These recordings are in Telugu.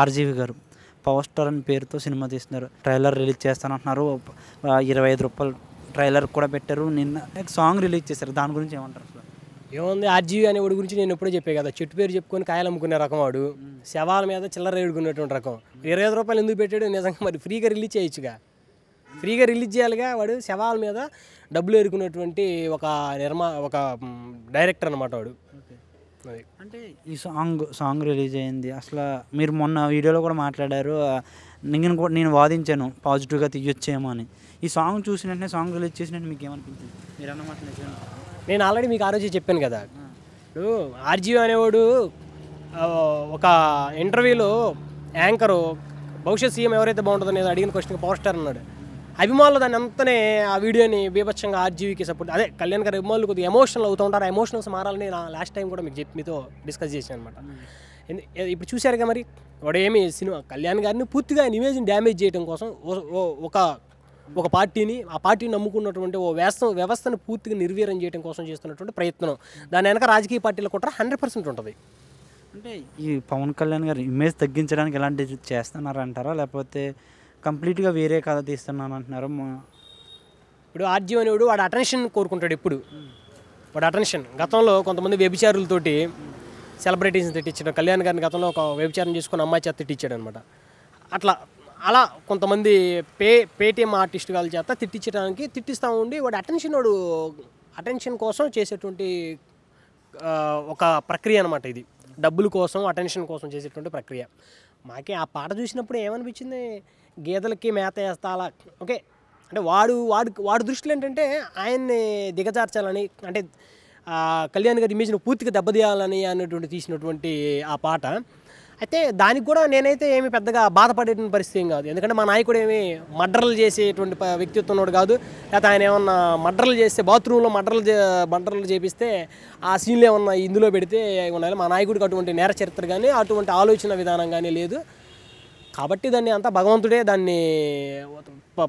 ఆర్జీవి గారు పవర్ స్టార్ అని పేరుతో సినిమా తీస్తున్నారు ట్రైలర్ రిలీజ్ చేస్తానంటున్నారు ఇరవై ఐదు రూపాయలు ట్రైలర్ కూడా పెట్టారు నిన్న సాంగ్ రిలీజ్ చేశారు దాని గురించి ఏమంటారు అసలు ఏముంది ఆర్జీవి అనే వాడి గురించి నేను ఎప్పుడూ చెప్పే కదా చెట్టు పేరు చెప్పుకొని కాయలు అమ్ముకునే రకం వాడు శవాల మీద చిల్లర ఏడుకునేటువంటి రకం ఇరవై ఐదు రూపాయలు ఎందుకు పెట్టాడు నిజంగా మరి ఫ్రీగా రిలీజ్ చేయొచ్చుగా ఫ్రీగా రిలీజ్ చేయాలిగా వాడు శవాల మీద డబ్బులు ఎరుకున్నటువంటి ఒక నిర్మా ఒక డైరెక్టర్ అనమాట వాడు అంటే ఈ సాంగ్ సాంగ్ రిలీజ్ అయింది అసలు మీరు మొన్న వీడియోలో కూడా మాట్లాడారు నేను కూడా నేను వాదించాను పాజిటివ్గా తీయొచ్చేమో అని ఈ సాంగ్ చూసిన వెంటనే సాంగ్ రిలీజ్ చేసిన మీకు ఏమనిపించింది మీరు అన్నమాట నేను ఆల్రెడీ మీకు ఆరోజు చెప్పాను కదా ఇప్పుడు ఆర్జీ అనేవాడు ఒక ఇంటర్వ్యూలో యాంకరు భవిష్యత్ సీఎం ఎవరైతే బాగుంటుందో అనేది అడిగిన క్వశ్చన్ పవర్ స్టార్ అన్నాడు అభిమానులు దాన్ని అంతనే ఆ వీడియోని బీభత్సంగా ఆర్జీవీకి సపోర్ట్ అదే కళ్యాణ్ గారు అభిమానులు కొద్దిగా ఎమోషనల్ అవుతూ ఉంటారు ఆ ఎమోషనల్స్ మారాలని నా లాస్ట్ టైం కూడా మీకు చెప్పి మీతో డిస్కస్ చేశాను అనమాట ఇప్పుడు చూశారుగా మరి వాడు ఏమి సినిమా కళ్యాణ్ గారిని పూర్తిగా ఆయన ఇమేజ్ని డ్యామేజ్ చేయడం కోసం ఒక ఒక పార్టీని ఆ పార్టీని నమ్ముకున్నటువంటి ఓ వ్యవస్థ వ్యవస్థను పూర్తిగా నిర్వీర్యం చేయడం కోసం చేస్తున్నటువంటి ప్రయత్నం దాని వెనక రాజకీయ పార్టీలు కూడా హండ్రెడ్ పర్సెంట్ ఉంటుంది అంటే ఈ పవన్ కళ్యాణ్ గారి ఇమేజ్ తగ్గించడానికి ఎలాంటి చేస్తున్నారంటారా లేకపోతే కంప్లీట్గా వేరే కథ తీస్తున్నాను అంటున్నారు ఇప్పుడు ఆర్జీ అనేవాడు వాడు అటెన్షన్ కోరుకుంటాడు ఎప్పుడు వాడు అటెన్షన్ గతంలో కొంతమంది వ్యభిచారులతోటి సెలబ్రిటీస్ని తిట్టించడం కళ్యాణ్ గారిని గతంలో ఒక వ్యభిచారం చేసుకుని అమ్మాయి చేత తిట్టించాడు అనమాట అట్లా అలా కొంతమంది పే పేటిఎం ఆర్టిస్ట్ వాళ్ళ చేత తిట్టించడానికి తిట్టిస్తూ ఉండి వాడు అటెన్షన్ వాడు అటెన్షన్ కోసం చేసేటువంటి ఒక ప్రక్రియ అనమాట ఇది డబ్బుల కోసం అటెన్షన్ కోసం చేసేటువంటి ప్రక్రియ మాకే ఆ పాట చూసినప్పుడు ఏమనిపించింది గీతలకి మేత వేస్తా అలా ఓకే అంటే వాడు వాడు వాడి దృష్టిలో ఏంటంటే ఆయన్ని దిగజార్చాలని అంటే కళ్యాణ్ గారి ఇమేజ్ను పూర్తిగా దెబ్బతీయాలని అనేటువంటి తీసినటువంటి ఆ పాట అయితే దానికి కూడా నేనైతే ఏమి పెద్దగా బాధపడేటువంటి పరిస్థితి ఏం కాదు ఎందుకంటే మా నాయకుడు ఏమి మడ్రలు చేసేటువంటి వ్యక్తిత్వంలోడు కాదు లేకపోతే ఆయన ఏమన్నా మడ్రలు చేస్తే బాత్రూంలో మడ్రలు మడ్రలు చేపిస్తే ఆ సీన్లు ఏమన్నా ఇందులో పెడితే ఉండాలి మా నాయకుడికి అటువంటి నేర చరిత్ర కానీ అటువంటి ఆలోచన విధానం కానీ లేదు కాబట్టి దాన్ని అంతా భగవంతుడే దాన్ని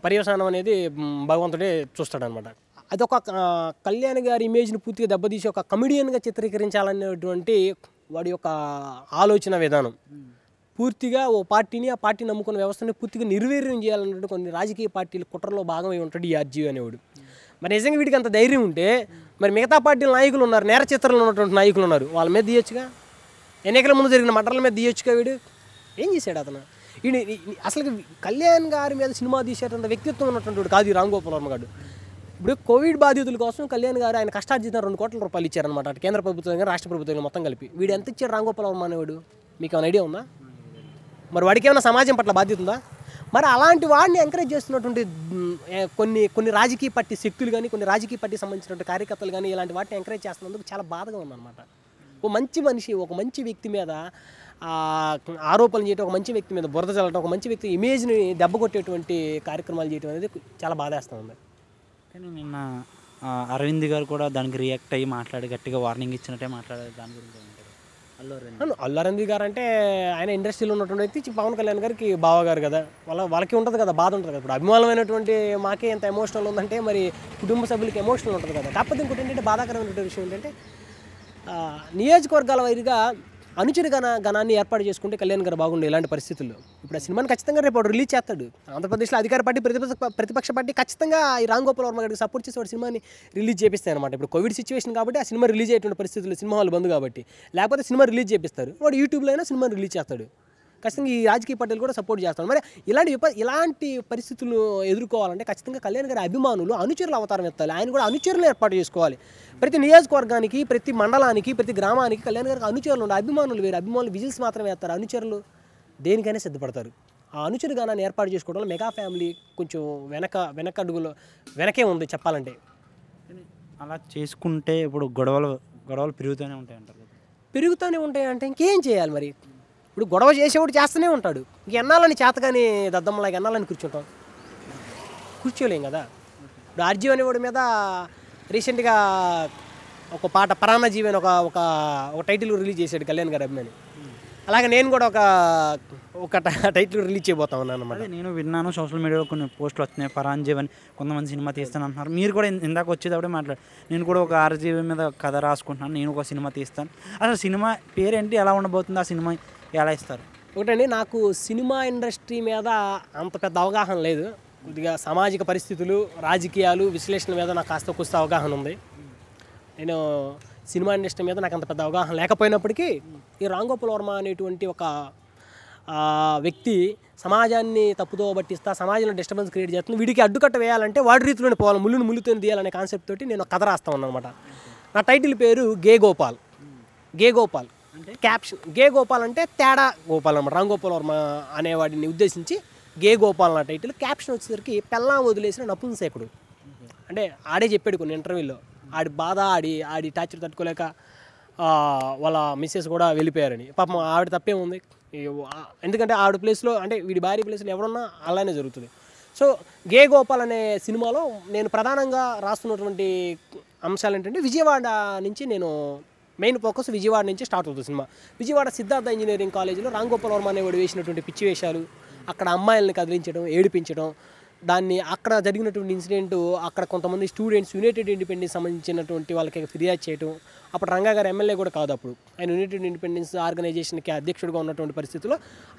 పర్యవసానం అనేది భగవంతుడే చూస్తాడనమాట అదొక కళ్యాణ్ గారి ఇమేజ్ని పూర్తిగా దెబ్బతీసి ఒక కమెడియన్గా చిత్రీకరించాలనేటువంటి వాడి యొక్క ఆలోచన విధానం పూర్తిగా ఓ పార్టీని ఆ పార్టీ నమ్ముకున్న వ్యవస్థని పూర్తిగా నిర్వీర్యం చేయాలన్నట్టు కొన్ని రాజకీయ పార్టీలు కుట్రలో భాగమై ఉంటాడు ఈ ఆర్జీవి అనేవాడు మరి నిజంగా వీడికి అంత ధైర్యం ఉంటే మరి మిగతా పార్టీల నాయకులు ఉన్నారు నేర చిత్రంలో ఉన్నటువంటి నాయకులు ఉన్నారు వాళ్ళ మీద తీయొచ్చుగా ఎన్నికల ముందు జరిగిన మండలం మీద తీయొచ్చుగా వీడు ఏం చేశాడు అతను అసలు కళ్యాణ్ గారి మీద సినిమా తీసేటంత వ్యక్తిత్వం ఉన్నటువంటి కాదు రామ్ గోపాల్ వర్మ గారు ఇప్పుడు కోవిడ్ బాధితుల కోసం కళ్యాణ్ గారు ఆయన కష్టార్జితం రెండు కోట్ల రూపాయలు ఇచ్చారనమాట అటు కేంద్ర ప్రభుత్వం కానీ రాష్ట్ర ప్రభుత్వం మొత్తం కలిపి వీడు ఎంత ఇచ్చాడు రాంగోపాల్ వర్మ అనేవాడు మీకు ఏమైనా ఐడియా ఉందా మరి వాడికి ఏమైనా సమాజం పట్ల బాధ్యత ఉందా మరి అలాంటి వాడిని ఎంకరేజ్ చేస్తున్నటువంటి కొన్ని కొన్ని రాజకీయ పార్టీ శక్తులు కానీ కొన్ని రాజకీయ పార్టీ సంబంధించినటువంటి కార్యకర్తలు కానీ ఇలాంటి వాటిని ఎంకరేజ్ చేస్తున్నందుకు చాలా బాధగా ఉందన్నమాట ఒక మంచి మనిషి ఒక మంచి వ్యక్తి మీద ఆరోపణలు చేయటం ఒక మంచి వ్యక్తి మీద బురద చల్లటం ఒక మంచి వ్యక్తి ఇమేజ్ని దెబ్బ కొట్టేటువంటి కార్యక్రమాలు చేయటం అనేది చాలా బాధేస్తుంది అంటే నిన్న అరవింద్ గారు కూడా దానికి రియాక్ట్ అయ్యి మాట్లాడి గట్టిగా వార్నింగ్ ఇచ్చినట్టే మాట్లాడారు దాని గురించి అల్లు అరవింద్ గారు అంటే ఆయన ఇండస్ట్రీలో ఉన్నటువంటి వ్యక్తి పవన్ కళ్యాణ్ గారికి బావ గారు కదా వాళ్ళ వాళ్ళకి ఉంటుంది కదా బాధ ఉంటుంది కదా ఇప్పుడు అభిమానమైనటువంటి మాకే ఎంత ఎమోషనల్ ఉందంటే మరి కుటుంబ సభ్యులకి ఎమోషనల్ ఉంటుంది కదా కాకపోతే ఇంకోటి ఏంటంటే బాధాకరమైనటువంటి విషయం ఏంటంటే నియోజకవర్గాల వైరుగా అనుచరి గణ గణాన్ని ఏర్పాటు చేసుకుంటే కళ్యాణ్ గారు బాగుండే ఇలాంటి పరిస్థితుల్లో ఇప్పుడు ఆ సినిమాని ఖచ్చితంగా రేపు రిలీజ్ చేస్తాడు ఆంధ్రప్రదేశ్లో అధికార పార్టీ ప్రతిపక్ష ప్రతిపక్ష పార్టీ ఖచ్చితంగా ఈ రామ్ గోపాల్ వర్మ గారికి సపోర్ట్ చేసి వాడు సినిమాని రిలీజ్ చేపిస్తాయి అనమాట ఇప్పుడు కోవిడ్ సిచ్యువేషన్ కాబట్టి ఆ సినిమా రిలీజ్ అయ్యేటువంటి పరిస్థితులు సినిమా హాల్ బంద్ కాబట్టి లేకపోతే సినిమా రిలీజ్ చేపిస్తారు వాడు యూట్యూబ్లో అయినా సినిమా రిలీజ్ చేస్తాడు ఖచ్చితంగా ఈ రాజకీయ పార్టీలు కూడా సపోర్ట్ చేస్తాను మరి ఇలాంటి ఇలాంటి పరిస్థితులు ఎదుర్కోవాలంటే ఖచ్చితంగా కళ్యాణ్ గారి అభిమానులు అనుచరులు అవతారం ఎత్తాలి ఆయన కూడా అనుచరులు ఏర్పాటు చేసుకోవాలి ప్రతి నియోజకవర్గానికి ప్రతి మండలానికి ప్రతి గ్రామానికి కళ్యాణ్ గారికి అనుచరులు ఉండాలి అభిమానులు వేరు అభిమానులు విజిల్స్ మాత్రమే ఎత్తారు అనుచరులు దేనికైనా సిద్ధపడతారు ఆ గానాన్ని ఏర్పాటు చేసుకోవడంలో మెగా ఫ్యామిలీ కొంచెం వెనక వెనక అడుగులో వెనకే ఉంది చెప్పాలంటే అలా చేసుకుంటే ఇప్పుడు గొడవలు గొడవలు పెరుగుతూనే ఉంటాయి అంటారు పెరుగుతూనే ఉంటాయి అంటే ఇంకేం చేయాలి మరి ఇప్పుడు గొడవ చేసేవాడు చేస్తూనే ఉంటాడు ఇంక ఎన్నాలని చేతగాని దద్దమ్మలాగా ఎన్నాలని కూర్చుంటాం కూర్చోలేం కదా ఇప్పుడు ఆర్జీవ్ అనేవాడి మీద రీసెంట్గా ఒక పాట పరాణజీవి అని ఒక ఒక ఒక టైటిల్ రిలీజ్ చేశాడు కళ్యాణ్ గారు అభిమాని అలాగే నేను కూడా ఒక ఒక టైటిల్ రిలీజ్ చేయబోతా ఉన్నాను అనమాట నేను విన్నాను సోషల్ మీడియాలో కొన్ని పోస్టులు వస్తున్నాయి పరాంజీవ్ అని కొంతమంది సినిమా తీస్తాను అంటున్నారు మీరు కూడా ఇందాక వచ్చేటప్పుడే మాట్లాడు నేను కూడా ఒక ఆర్జీవి మీద కథ రాసుకుంటున్నాను నేను ఒక సినిమా తీస్తాను అసలు సినిమా పేరేంటి ఎలా ఉండబోతుంది ఆ సినిమా ఎలా ఇస్తారు ఒకటండి నాకు సినిమా ఇండస్ట్రీ మీద అంత పెద్ద అవగాహన లేదు కొద్దిగా సామాజిక పరిస్థితులు రాజకీయాలు విశ్లేషణ మీద నాకు కాస్త కూస్త అవగాహన ఉంది నేను సినిమా ఇండస్ట్రీ మీద నాకు అంత పెద్ద అవగాహన లేకపోయినప్పటికీ ఈ రాంగోపాల్ వర్మ అనేటువంటి ఒక వ్యక్తి సమాజాన్ని తప్పుతో పట్టిస్తా సమాజంలో డిస్టర్బెన్స్ క్రియేట్ చేస్తుంది వీడికి అడ్డుకట్ట వేయాలంటే వాడి రీతిలోనే పోవాలి ముళ్ళును ముళ్ళుతో తీయాలనే కాన్సెప్ట్ తోటి నేను కథ రాస్తా ఉన్నాను అనమాట నా టైటిల్ పేరు gay Gopal gay Gopal caption gay Gopal అంటే తేడా గోపాల్ అన్నమాట రాంగోపాల్ వర్మ అనేవాడిని ఉద్దేశించి గే గోపాల్ అన్న టైటిల్ క్యాప్షన్ వచ్చేసరికి పెళ్ళం వదిలేసిన నపుంసేకుడు అంటే ఆడే చెప్పాడు కొన్ని ఇంటర్వ్యూలో ఆడి బాధ ఆడి ఆడి టార్చర్ తట్టుకోలేక వాళ్ళ మిస్సెస్ కూడా వెళ్ళిపోయారని పాపం ఆవిడ తప్పే ఉంది ఎందుకంటే ఆవిడ ప్లేస్లో అంటే వీడి భార్య ప్లేస్లో ఎవరన్నా అలానే జరుగుతుంది సో గే గోపాల్ అనే సినిమాలో నేను ప్రధానంగా రాస్తున్నటువంటి అంశాలు ఏంటంటే విజయవాడ నుంచి నేను మెయిన్ ఫోకస్ విజయవాడ నుంచి స్టార్ట్ అవుతుంది సినిమా విజయవాడ సిద్ధార్థ ఇంజనీరింగ్ కాలేజీలో రామ్ గోపాల్ వర్మ అనేవాడు వేసినటువంటి పిచ్చి వేషాలు అక్కడ అమ్మాయిలను కదిలించడం ఏడిపించడం దాన్ని అక్కడ జరిగినటువంటి ఇన్సిడెంట్ అక్కడ కొంతమంది స్టూడెంట్స్ యునైటెడ్ ఇండిపెండెన్స్ సంబంధించినటువంటి వాళ్ళకి ఫిర్యాదు చేయడం అప్పుడు రంగా గారు ఎమ్మెల్యే కూడా కాదు అప్పుడు ఆయన యునైటెడ్ ఇండిపెండెన్స్ ఆర్గనైజేషన్కి అధ్యక్షుడిగా ఉన్నటువంటి పరిస్థితుల్లో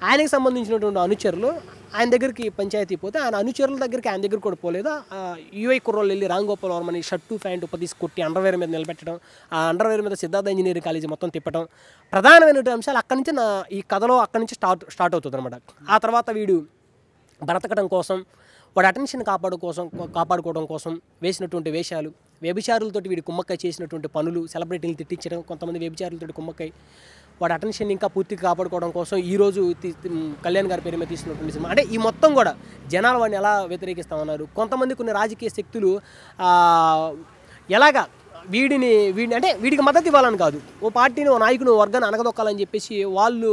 ఆయనకు సంబంధించినటువంటి అనుచరులు ఆయన దగ్గరికి పంచాయతీ పోతే ఆయన అనుచరుల దగ్గరికి ఆయన దగ్గర కూడా పోలేదు యూఐ కుర్రోలు వెళ్ళి రామ్ గోపాల్ వర్మని షర్టు ప్యాంట్ ఉపతీసి కొట్టి అండర్వేర్ మీద నిలబెట్టడం ఆ అండర్వేర్ మీద సిద్ధార్థ ఇంజనీరింగ్ కాలేజీ మొత్తం తిప్పడం ప్రధానమైనటువంటి అంశాలు అక్కడి నుంచి నా ఈ కథలో అక్కడి నుంచి స్టార్ట్ స్టార్ట్ అవుతుంది అనమాట ఆ తర్వాత వీడు బ్రతకడం కోసం వాడు అటెన్షన్ కాపాడు కోసం కాపాడుకోవడం కోసం వేసినటువంటి వేషాలు వ్యభిచారులతోటి వీడి కుమ్మక్కై చేసినటువంటి పనులు సెలబ్రిటీలు తిట్టించడం కొంతమంది వ్యభిచారులతోటి కుమ్మక్కాయ వాడి అటెన్షన్ ఇంకా పూర్తిగా కాపాడుకోవడం కోసం ఈరోజు కళ్యాణ్ గారి పేరు మీద తీసుకున్నటువంటి సినిమా అంటే ఈ మొత్తం కూడా జనాలు వాడిని ఎలా వ్యతిరేకిస్తామన్నారు కొంతమంది కొన్ని రాజకీయ శక్తులు ఎలాగా వీడిని వీడిని అంటే వీడికి మద్దతు ఇవ్వాలని కాదు ఓ పార్టీని ఓ నాయకుని వర్గాన్ని అనగదొక్కాలని చెప్పేసి వాళ్ళు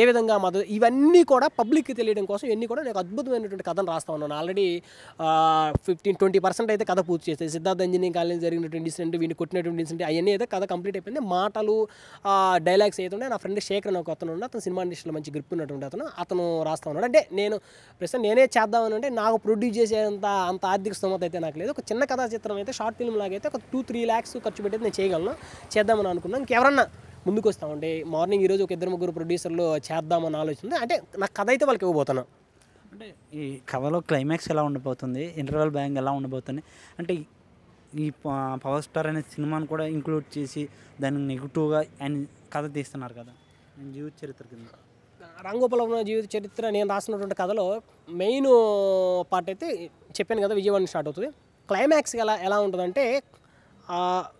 ఏ విధంగా మద ఇవన్నీ కూడా పబ్లిక్కి తెలియడం కోసం ఇవన్నీ కూడా నేను అద్భుతమైనటువంటి కథను రాస్తా ఉన్నాను ఆల్రెడీ ఫిఫ్టీన్ ట్వంటీ పర్సెంట్ అయితే కథ పూర్తి చేస్తే సిద్ధార్థ ఇంజనీరింగ్ కాలేజ్ జరిగినటువంటి ఇన్సిడెంట్ వీడిని కొట్టినటువంటి ఇన్సిడెంట్ అవన్నీ అయితే కథ కంప్లీట్ అయిపోయింది మాటలు డైలాగ్స్ అయితే నా ఫ్రెండ్ శేఖర్ అని ఒక అతను ఉన్నాడు అతను సినిమా ఇండస్ట్రీలో మంచి గ్రిప్ ఉన్నటువంటి అతను అతను రాస్తా ఉన్నాడు అంటే నేను ప్రస్తుతం నేనే చేద్దామని అంటే నాకు ప్రొడ్యూస్ చేసేంత అంత ఆర్థిక స్థోమత అయితే నాకు లేదు ఒక చిన్న కథా చిత్రం అయితే షార్ట్ ఫిల్మ్ లాగైతే ఒక టూ త్రీ ల్యాక్స్ ఖర్చు పెట్టి నేను చేయగలను చేద్దామని అనుకున్నాను ఇంకెవరన్నా ముందుకు వస్తూ ఉంటే మార్నింగ్ ఈరోజు ఒక ఇద్దరు ముగ్గురు ప్రొడ్యూసర్లు చేద్దామన్న ఆలోచన ఉంది అంటే నాకు కథ అయితే వాళ్ళకి ఇవ్వబోతున్నా అంటే ఈ కథలో క్లైమాక్స్ ఎలా ఉండబోతుంది ఇంటర్వల్ బ్యాంగ్ ఎలా ఉండబోతుంది అంటే ఈ పవర్ స్టార్ అనే సినిమాను కూడా ఇంక్లూడ్ చేసి దాన్ని నెగిటివ్గా ఆయన కథ తీస్తున్నారు కదా జీవిత చరిత్ర కింద రాంగోపాలవరం జీవిత చరిత్ర నేను రాసినటువంటి కథలో మెయిన్ పార్ట్ అయితే చెప్పాను కదా విజయవాడ స్టార్ట్ అవుతుంది క్లైమాక్స్ ఎలా ఎలా ఉంటుందంటే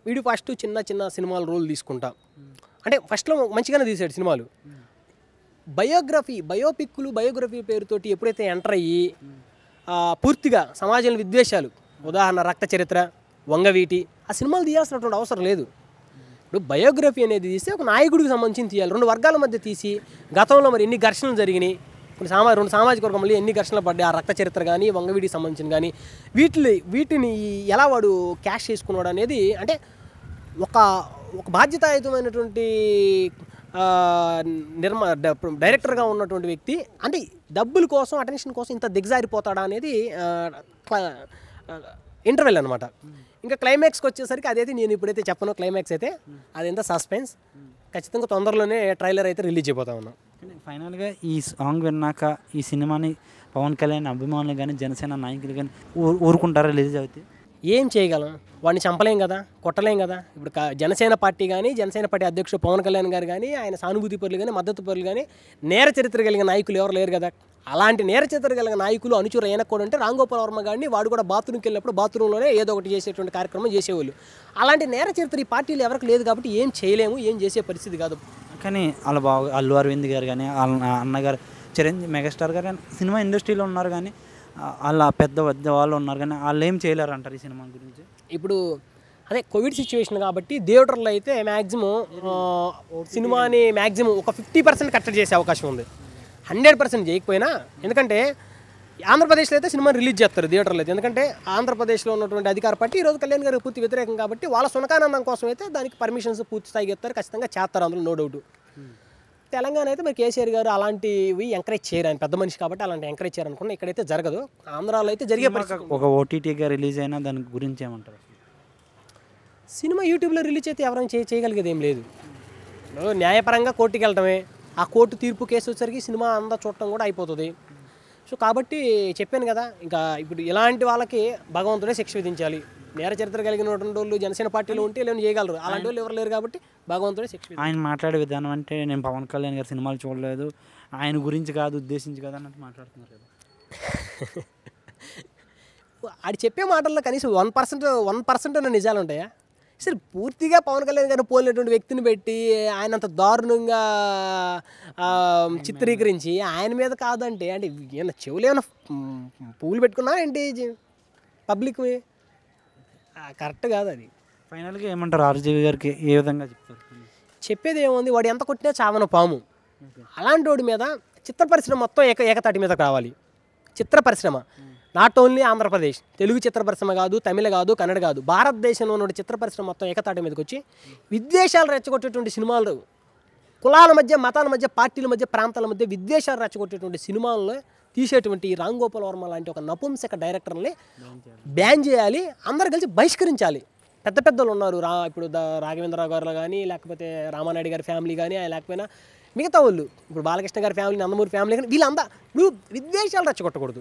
వీడు ఫస్ట్ చిన్న చిన్న సినిమాలు రోల్ తీసుకుంటా అంటే ఫస్ట్లో మంచిగానే తీసాడు సినిమాలు బయోగ్రఫీ బయోపిక్లు బయోగ్రఫీ పేరుతోటి ఎప్పుడైతే ఎంటర్ అయ్యి పూర్తిగా సమాజంలో విద్వేషాలు ఉదాహరణ రక్త చరిత్ర వంగవీటి ఆ సినిమాలు తీయాల్సినటువంటి అవసరం లేదు ఇప్పుడు బయోగ్రఫీ అనేది తీస్తే ఒక నాయకుడికి సంబంధించి తీయాలి రెండు వర్గాల మధ్య తీసి గతంలో మరి ఎన్ని ఘర్షణలు జరిగినాయి కొన్ని సామా రెండు సామాజిక వర్గంలో ఎన్ని ఘర్షణలు పడ్డాయి ఆ రక్త చరిత్ర కానీ వంగవీటికి సంబంధించిన కానీ వీటిని వీటిని ఎలా వాడు క్యాష్ చేసుకున్నాడు అనేది అంటే ఒక ఒక బాధ్యతాయుతమైనటువంటి నిర్మ డైరెక్టర్గా ఉన్నటువంటి వ్యక్తి అంటే డబ్బుల కోసం అటెన్షన్ కోసం ఇంత దిగజారిపోతాడా అనేది ఇంటర్వెల్ అనమాట ఇంకా క్లైమాక్స్కి వచ్చేసరికి అదైతే నేను ఇప్పుడైతే చెప్పను క్లైమాక్స్ అయితే ఎంత సస్పెన్స్ ఖచ్చితంగా తొందరలోనే ట్రైలర్ అయితే రిలీజ్ అయిపోతా ఉన్నాం ఫైనల్గా ఈ సాంగ్ విన్నాక ఈ సినిమాని పవన్ కళ్యాణ్ అభిమానులు కానీ జనసేన నాయకులు కానీ ఊరుకుంటారా రిలీజ్ అవుతాయి ఏం చేయగలం వాడిని చంపలేం కదా కొట్టలేం కదా ఇప్పుడు జనసేన పార్టీ కానీ జనసేన పార్టీ అధ్యక్షుడు పవన్ కళ్యాణ్ గారు కానీ ఆయన సానుభూతి పరులు కానీ మద్దతు పరులు కానీ నేర చరిత్ర కలిగిన నాయకులు ఎవరు లేరు కదా అలాంటి నేర చరిత్ర కలిగిన నాయకులు అనుచరు కూడా అంటే రాంగోపాల్ వర్మ గారిని వాడు కూడా బాత్రూమ్కి వెళ్ళినప్పుడు బాత్రూంలోనే ఏదో ఒకటి చేసేటువంటి కార్యక్రమం చేసేవాళ్ళు అలాంటి నేర చరిత్ర ఈ పార్టీలు ఎవరికి లేదు కాబట్టి ఏం చేయలేము ఏం చేసే పరిస్థితి కాదు కానీ వాళ్ళ బాబు అల్లు అరవింద్ గారు కానీ వాళ్ళ అన్నగారు చిరంజీవి మెగాస్టార్ గారు కానీ సినిమా ఇండస్ట్రీలో ఉన్నారు కానీ అలా పెద్ద పెద్ద వాళ్ళు ఉన్నారు కానీ వాళ్ళు ఏం చేయలేరు అంటారు ఈ సినిమా గురించి ఇప్పుడు అదే కోవిడ్ సిచ్యువేషన్ కాబట్టి థియేటర్లో అయితే మ్యాక్సిమం సినిమాని మ్యాక్సిమం ఒక ఫిఫ్టీ పర్సెంట్ కట్ చేసే అవకాశం ఉంది హండ్రెడ్ పర్సెంట్ చేయకపోయినా ఎందుకంటే ఆంధ్రప్రదేశ్లో అయితే సినిమా రిలీజ్ చేస్తారు థియేటర్లో అయితే ఎందుకంటే ఆంధ్రప్రదేశ్లో ఉన్నటువంటి అధికార పార్టీ ఈరోజు కళ్యాణ్ గారికి పూర్తి వ్యతిరేకం కాబట్టి వాళ్ళ సునకానందం కోసం అయితే దానికి పర్మిషన్స్ పూర్తి స్థాయికి ఇస్తారు ఖచ్చితంగా చేస్తారు అందులో నో డౌట్ తెలంగాణ అయితే మరి కేసీఆర్ గారు అలాంటివి ఎంకరేజ్ చేయరు ఆయన పెద్ద మనిషి కాబట్టి అలాంటి ఎంకరేజ్ చేయరు అనుకున్నా ఇక్కడైతే జరగదు ఆంధ్రాలో అయితే జరిగే ఒక ఓటీటీగా రిలీజ్ అయినా దాని గురించి ఏమంటారు సినిమా యూట్యూబ్లో రిలీజ్ అయితే ఎవరైనా చే చేయగలిగేది ఏం లేదు న్యాయపరంగా కోర్టుకి వెళ్ళటమే ఆ కోర్టు తీర్పు కేసు వచ్చేసరికి సినిమా అంతా చూడటం కూడా అయిపోతుంది సో కాబట్టి చెప్పాను కదా ఇంకా ఇప్పుడు ఇలాంటి వాళ్ళకి భగవంతుడే శిక్ష విధించాలి నేర చరిత్ర కలిగినటువంటి వాళ్ళు జనసేన పార్టీలో ఉంటే లేని చేయగలరు అలాంటి వాళ్ళు ఎవరు లేరు కాబట్టి భగవంతుడే శిక్ష ఆయన మాట్లాడే విధానం అంటే నేను పవన్ కళ్యాణ్ గారి సినిమాలు చూడలేదు ఆయన గురించి కాదు ఉద్దేశించి కాదు అన్నట్టు మాట్లాడుతున్నారు కదా ఆడు చెప్పే మాటల్లో కనీసం వన్ పర్సెంట్ వన్ పర్సెంట్ అన్న నిజాలు ఉంటాయా సరే పూర్తిగా పవన్ కళ్యాణ్ గారిని పోలినటువంటి వ్యక్తిని పెట్టి ఆయన అంత దారుణంగా చిత్రీకరించి ఆయన మీద కాదంటే అంటే ఏమైనా చెవులు ఏమైనా పూలు పెట్టుకున్నా ఏంటి పబ్లిక్ కరెక్ట్ కాదు అది ఫైనల్గా ఏమంటారు ఆర్జీవి గారికి ఏ విధంగా చెప్తారు చెప్పేది ఏముంది వాడు ఎంత కొట్టినా చావన పాము అలాంటి వాడి మీద చిత్ర పరిశ్రమ మొత్తం ఏక ఏకతాటి మీద కావాలి చిత్ర పరిశ్రమ నాట్ ఓన్లీ ఆంధ్రప్రదేశ్ తెలుగు చిత్ర పరిశ్రమ కాదు తమిళ కాదు కన్నడ కాదు భారతదేశంలో ఉన్న చిత్ర పరిశ్రమ మొత్తం ఏకతాటి మీదకి వచ్చి విద్వేషాలు రెచ్చగొట్టేటువంటి సినిమాలు కులాల మధ్య మతాల మధ్య పార్టీల మధ్య ప్రాంతాల మధ్య విద్వేషాలు రెచ్చగొట్టేటువంటి సినిమాల్లో తీసేటువంటి రామ్ గోపాల్ వర్మ లాంటి ఒక నపుంసక డైరెక్టర్ని బ్యాన్ చేయాలి అందరు కలిసి బహిష్కరించాలి పెద్ద పెద్దలు ఉన్నారు రా ఇప్పుడు రాఘవేంద్రరావు గారు కానీ లేకపోతే రామానాయుడు గారి ఫ్యామిలీ కానీ లేకపోయినా మిగతా వాళ్ళు ఇప్పుడు బాలకృష్ణ గారి ఫ్యామిలీ నందమూరి ఫ్యామిలీ కానీ వీళ్ళందా నువ్వు విద్వేషాలు రచ్చగొట్టకూడదు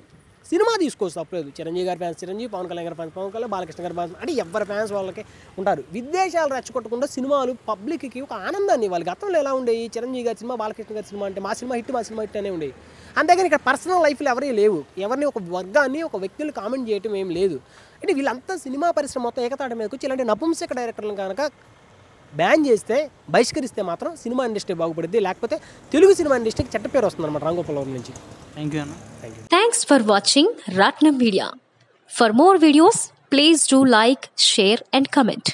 సినిమా తీసుకోవచ్చు తప్పలేదు చిరంజీవి గారి ఫ్యాన్స్ చిరంజీవి పవన్ కళ్యాణ్ గారి ఫ్యాన్స్ పవన్ కళ్యాణ్ బాలకృష్ణ గారి ఫ్యాన్స్ అంటే ఎవరి ఫ్యాన్స్ వాళ్ళకి ఉంటారు విదేశాలు రెచ్చగొట్టకుండా సినిమాలు పబ్లిక్కి ఒక ఆనందాన్ని ఇవ్వాలి గతంలో ఎలా ఉండేవి చిరంజీవి గారి సినిమా బాలకృష్ణ గారి సినిమా అంటే మా సినిమా హిట్ మా సినిమా హిట్ అనే ఉండేవి అంతేగాని ఇక్కడ పర్సనల్ లైఫ్లో ఎవరీ లేవు ఎవరిని ఒక వర్గాన్ని ఒక వ్యక్తులు కామెంట్ చేయటం ఏం లేదు అంటే వీళ్ళంతా సినిమా పరిశ్రమ మొత్తం ఏకతాటి మీదకి వచ్చి ఇలాంటి నపుంసక డైరెక్టర్లు కనుక బ్యాన్ చేస్తే బహిష్కరిస్తే మాత్రం సినిమా ఇండస్ట్రీ బాగుపడుద్ది లేకపోతే తెలుగు సినిమా ఇండస్ట్రీకి చెట్ట పేరు వస్తుంది అనమాట రాంగోపాలవరం నుంచి thank you thank you thanks for watching Ratnam media for more videos please do like share and comment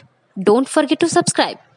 don't forget to subscribe